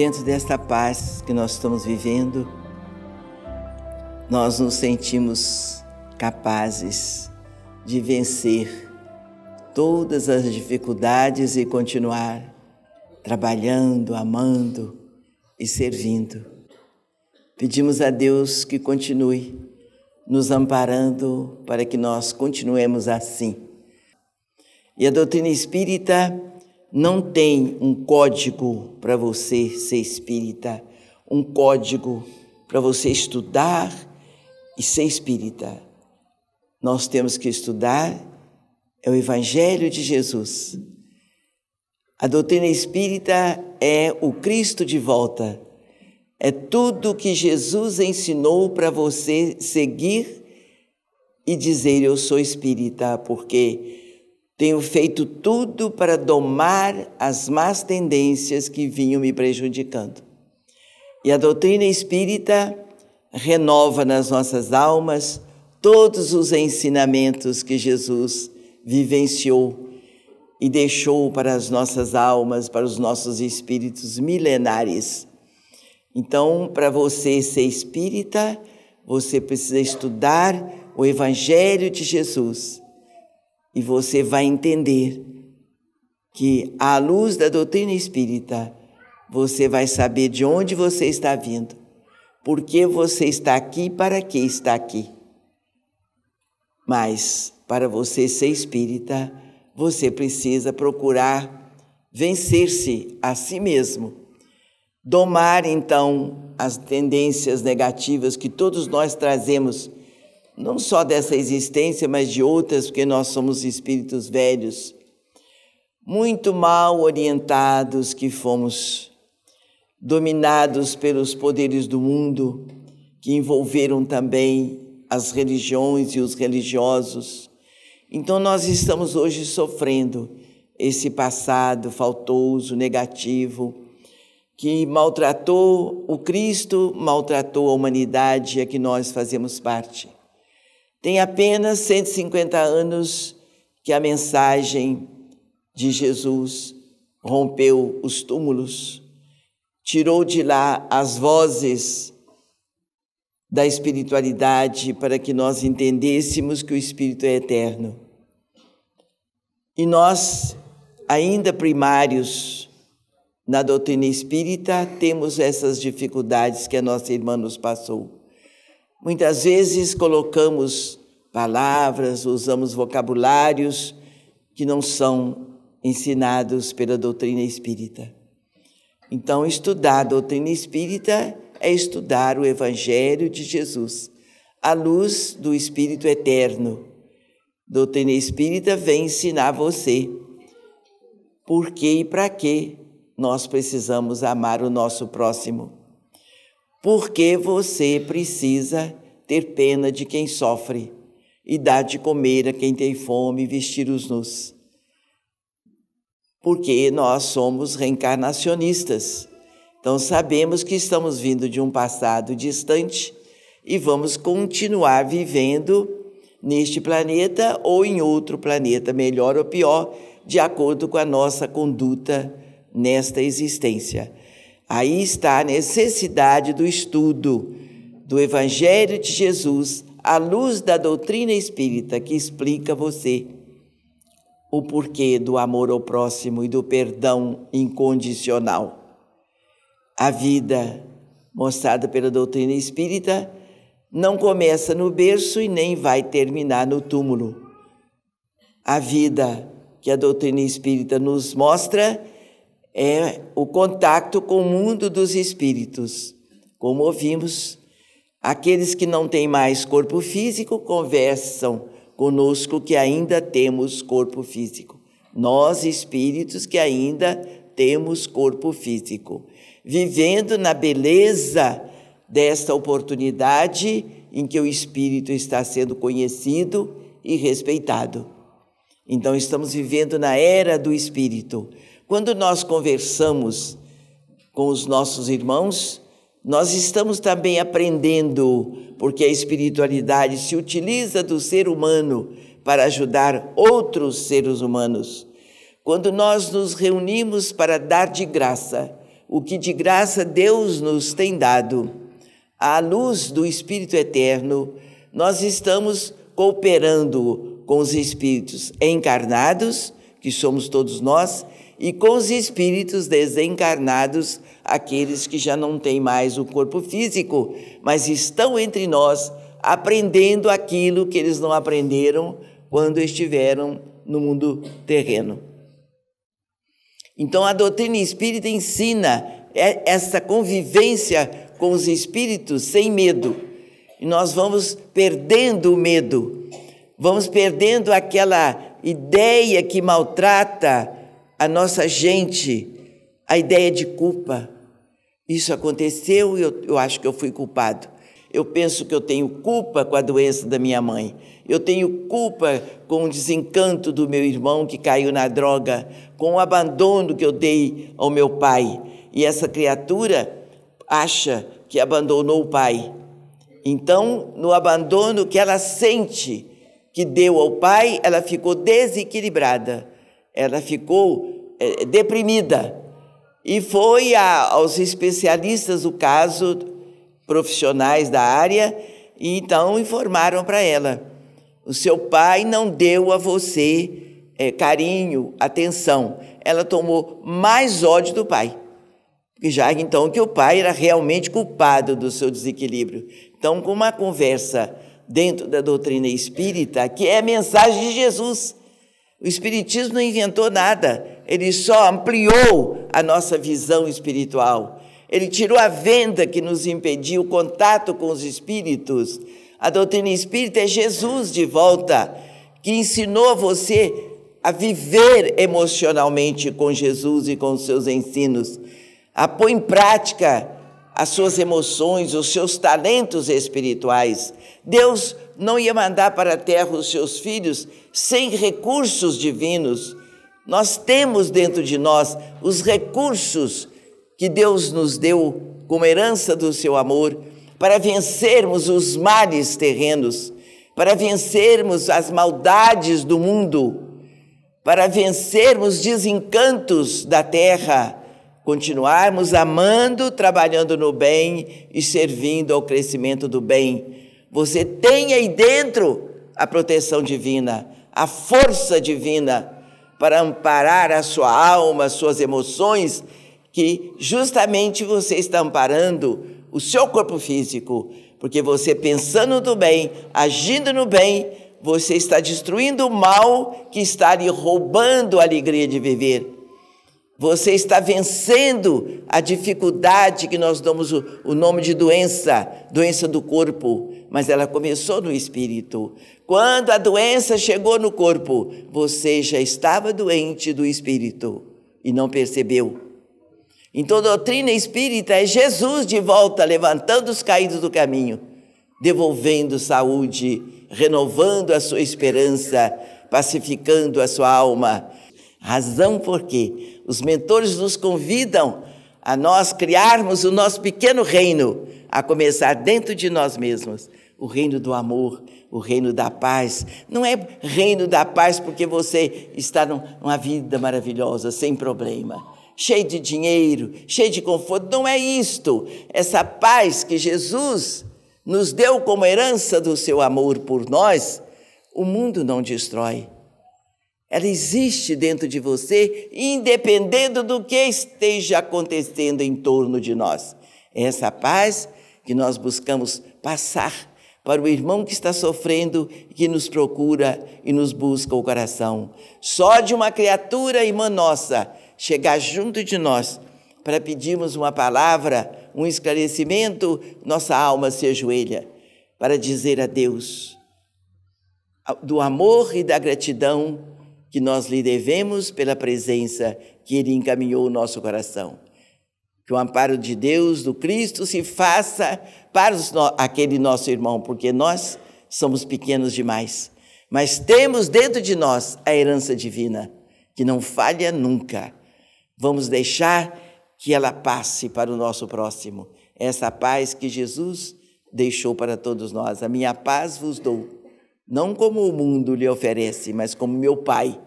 dentro desta paz que nós estamos vivendo, nós nos sentimos capazes de vencer todas as dificuldades e continuar trabalhando, amando e servindo. Pedimos a Deus que continue nos amparando para que nós continuemos assim. E a doutrina espírita não tem um código para você ser espírita, um código para você estudar e ser espírita. Nós temos que estudar é o Evangelho de Jesus. A doutrina espírita é o Cristo de volta. É tudo que Jesus ensinou para você seguir e dizer: Eu sou espírita, porque tenho feito tudo para domar as más tendências que vinham me prejudicando. E a doutrina espírita renova nas nossas almas todos os ensinamentos que Jesus vivenciou e deixou para as nossas almas, para os nossos espíritos milenares. Então, para você ser espírita, você precisa estudar o Evangelho de Jesus e você vai entender que, à luz da doutrina espírita, você vai saber de onde você está vindo, por que você está aqui e para que está aqui. Mas, para você ser espírita, você precisa procurar vencer-se a si mesmo, domar então as tendências negativas que todos nós trazemos não só dessa existência, mas de outras, porque nós somos espíritos velhos, muito mal orientados que fomos, dominados pelos poderes do mundo, que envolveram também as religiões e os religiosos. Então nós estamos hoje sofrendo esse passado faltoso, negativo, que maltratou o Cristo, maltratou a humanidade a que nós fazemos parte. Tem apenas 150 anos que a mensagem de Jesus rompeu os túmulos, tirou de lá as vozes da espiritualidade para que nós entendêssemos que o Espírito é eterno. E nós, ainda primários na doutrina espírita, temos essas dificuldades que a nossa irmã nos passou. Muitas vezes colocamos palavras, usamos vocabulários que não são ensinados pela doutrina espírita. Então, estudar a doutrina espírita é estudar o Evangelho de Jesus, à luz do Espírito Eterno. Doutrina espírita vem ensinar você por que e para que nós precisamos amar o nosso próximo porque você precisa ter pena de quem sofre e dar de comer a quem tem fome e vestir os nus. Porque nós somos reencarnacionistas. Então sabemos que estamos vindo de um passado distante e vamos continuar vivendo neste planeta ou em outro planeta, melhor ou pior, de acordo com a nossa conduta nesta existência. Aí está a necessidade do estudo do Evangelho de Jesus à luz da doutrina espírita que explica você o porquê do amor ao próximo e do perdão incondicional. A vida mostrada pela doutrina espírita não começa no berço e nem vai terminar no túmulo. A vida que a doutrina espírita nos mostra é o contato com o mundo dos espíritos. Como ouvimos, aqueles que não têm mais corpo físico conversam conosco que ainda temos corpo físico. Nós, espíritos, que ainda temos corpo físico. Vivendo na beleza desta oportunidade em que o espírito está sendo conhecido e respeitado. Então, estamos vivendo na era do espírito quando nós conversamos com os nossos irmãos, nós estamos também aprendendo, porque a espiritualidade se utiliza do ser humano para ajudar outros seres humanos. Quando nós nos reunimos para dar de graça o que de graça Deus nos tem dado, à luz do Espírito Eterno, nós estamos cooperando com os espíritos encarnados, que somos todos nós, e com os espíritos desencarnados, aqueles que já não têm mais o corpo físico, mas estão entre nós aprendendo aquilo que eles não aprenderam quando estiveram no mundo terreno. Então a doutrina espírita ensina essa convivência com os espíritos sem medo. E nós vamos perdendo o medo, vamos perdendo aquela ideia que maltrata, a nossa gente a ideia de culpa. Isso aconteceu e eu, eu acho que eu fui culpado. Eu penso que eu tenho culpa com a doença da minha mãe. Eu tenho culpa com o desencanto do meu irmão que caiu na droga, com o abandono que eu dei ao meu pai. E essa criatura acha que abandonou o pai. Então, no abandono que ela sente que deu ao pai, ela ficou desequilibrada ela ficou é, deprimida e foi a, aos especialistas do caso, profissionais da área, e então informaram para ela: o seu pai não deu a você é, carinho, atenção. Ela tomou mais ódio do pai. Já então que o pai era realmente culpado do seu desequilíbrio. Então, com uma conversa dentro da doutrina espírita, que é a mensagem de Jesus, o Espiritismo não inventou nada, ele só ampliou a nossa visão espiritual. Ele tirou a venda que nos impedia o contato com os espíritos. A doutrina espírita é Jesus de volta, que ensinou você a viver emocionalmente com Jesus e com os seus ensinos, a pôr em prática as suas emoções, os seus talentos espirituais. Deus não ia mandar para a terra os seus filhos sem recursos divinos. Nós temos dentro de nós os recursos que Deus nos deu como herança do seu amor para vencermos os males terrenos, para vencermos as maldades do mundo, para vencermos desencantos da terra, continuarmos amando, trabalhando no bem e servindo ao crescimento do bem você tem aí dentro a proteção divina, a força divina para amparar a sua alma, as suas emoções, que justamente você está amparando o seu corpo físico, porque você pensando no bem, agindo no bem, você está destruindo o mal que está lhe roubando a alegria de viver. Você está vencendo a dificuldade que nós damos o, nome de doença, doença do corpo mas ela começou no espírito. Quando a doença chegou no corpo, você já estava doente do espírito e não percebeu. Então, doutrina espírita é Jesus de volta, levantando os caídos do caminho, devolvendo saúde, renovando a sua esperança, pacificando a sua alma. Razão por que os mentores nos convidam a nós criarmos o nosso pequeno reino, a começar dentro de nós mesmos o reino do amor, o reino da paz. Não é reino da paz porque você está numa vida maravilhosa, sem problema, cheio de dinheiro, cheio de conforto. Não é isto. Essa paz que Jesus nos deu como herança do seu amor por nós, o mundo não destrói. Ela existe dentro de você, independente do que esteja acontecendo em torno de nós. É essa paz que nós buscamos passar para o irmão que está sofrendo, que nos procura e nos busca o coração. Só de uma criatura irmã nossa chegar junto de nós para pedirmos uma palavra, um esclarecimento, nossa alma se ajoelha para dizer a Deus do amor e da gratidão que nós lhe devemos pela presença que ele encaminhou o nosso coração. Que o amparo de Deus, do Cristo, se faça para os, aquele nosso irmão, porque nós somos pequenos demais. Mas temos dentro de nós a herança divina, que não falha nunca. Vamos deixar que ela passe para o nosso próximo. Essa paz que Jesus deixou para todos nós. A minha paz vos dou não como o mundo lhe oferece, mas como meu Pai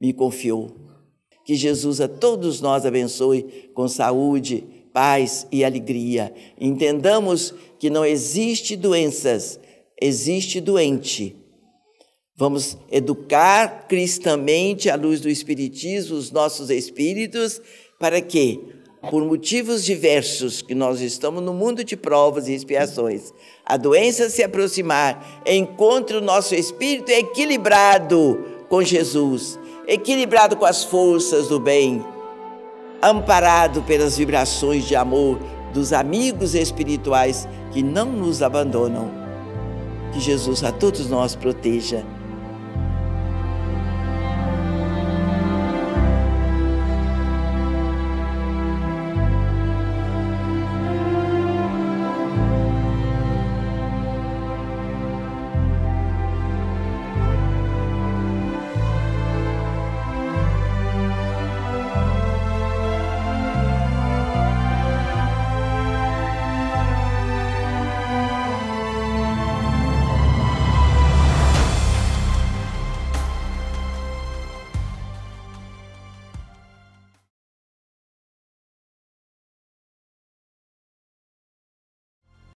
me confiou. Que Jesus a todos nós abençoe com saúde, paz e alegria. Entendamos que não existe doenças, existe doente. Vamos educar cristamente à luz do Espiritismo os nossos espíritos para que por motivos diversos que nós estamos no mundo de provas e expiações, a doença se aproximar, encontre o nosso espírito equilibrado com Jesus, equilibrado com as forças do bem, amparado pelas vibrações de amor dos amigos espirituais que não nos abandonam. Que Jesus a todos nós proteja